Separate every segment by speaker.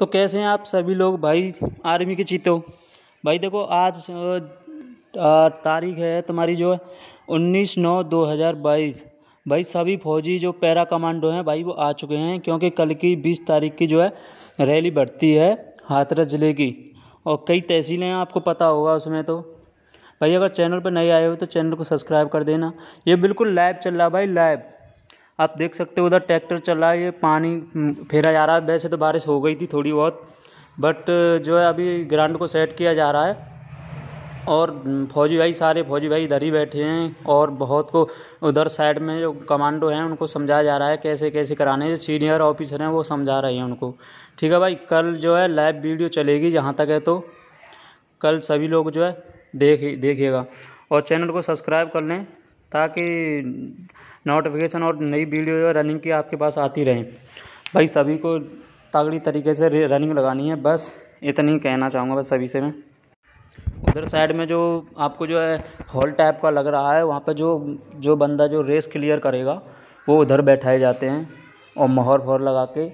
Speaker 1: तो कैसे हैं आप सभी लोग भाई आर्मी के चीते हो भाई देखो आज तारीख है तुम्हारी जो है उन्नीस नौ दो हज़ार बाईस भाई सभी फौजी जो पैरा कमांडो हैं भाई वो आ चुके हैं क्योंकि कल की बीस तारीख की जो है रैली बढ़ती है हाथरस ज़िले की और कई तहसीलें हैं आपको पता होगा उसमें तो भाई अगर चैनल पर नए आए हो तो चैनल को सब्सक्राइब कर देना ये बिल्कुल लाइव चल रहा भाई लाइव आप देख सकते हो उधर ट्रैक्टर चला है ये पानी हम्म, फेरा जा रहा है वैसे तो बारिश हो गई थी थोड़ी बहुत बट जो है अभी ग्राउंड को सेट किया जा रहा है और हम्म, फौजी भाई सारे फौजी भाई इधर ही बैठे हैं और बहुत को उधर साइड में जो कमांडो हैं उनको समझाया जा रहा है कैसे कैसे कराने जो सीनियर ऑफिसर हैं वो समझा रहे हैं उनको ठीक है भाई कल जो है लाइव वीडियो चलेगी जहाँ तक है तो कल सभी लोग जो है देख देखिएगा और चैनल को सब्सक्राइब कर लें ताकि नोटिफिकेशन और नई वीडियो रनिंग की आपके पास आती रहें भाई सभी को तागड़ी तरीके से रनिंग लगानी है बस इतनी कहना चाहूँगा बस सभी से मैं उधर साइड में जो आपको जो है हॉल टाइप का लग रहा है वहाँ पर जो जो बंदा जो रेस क्लियर करेगा वो उधर बैठाए जाते हैं और मोहर फोहर लगा के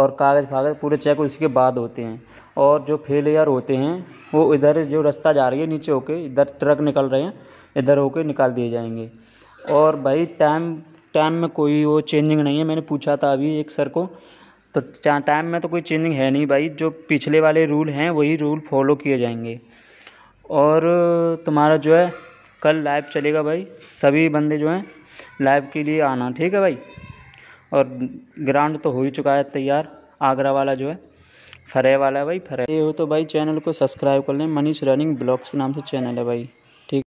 Speaker 1: और कागज़ फागज पूरे चेक उसके बाद होते हैं और जो फेलियर होते हैं वो इधर जो रास्ता जा रही है नीचे होके इधर ट्रक निकल रहे हैं इधर होके निकाल दिए जाएंगे और भाई टाइम टाइम में कोई वो चेंजिंग नहीं है मैंने पूछा था अभी एक सर को तो टाइम में तो कोई चेंजिंग है नहीं भाई जो पिछले वाले रूल हैं वही रूल फॉलो किए जाएंगे और तुम्हारा जो है कल लाइव चलेगा भाई सभी बंदे जो हैं लाइव के लिए आना ठीक है भाई और ग्राउंड तो हो ही चुका है तैयार आगरा वाला जो है फरे वाला भाई फरे ये हो तो भाई चैनल को सब्सक्राइब कर लें मनीष रनिंग ब्लॉग्स के नाम से चैनल है भाई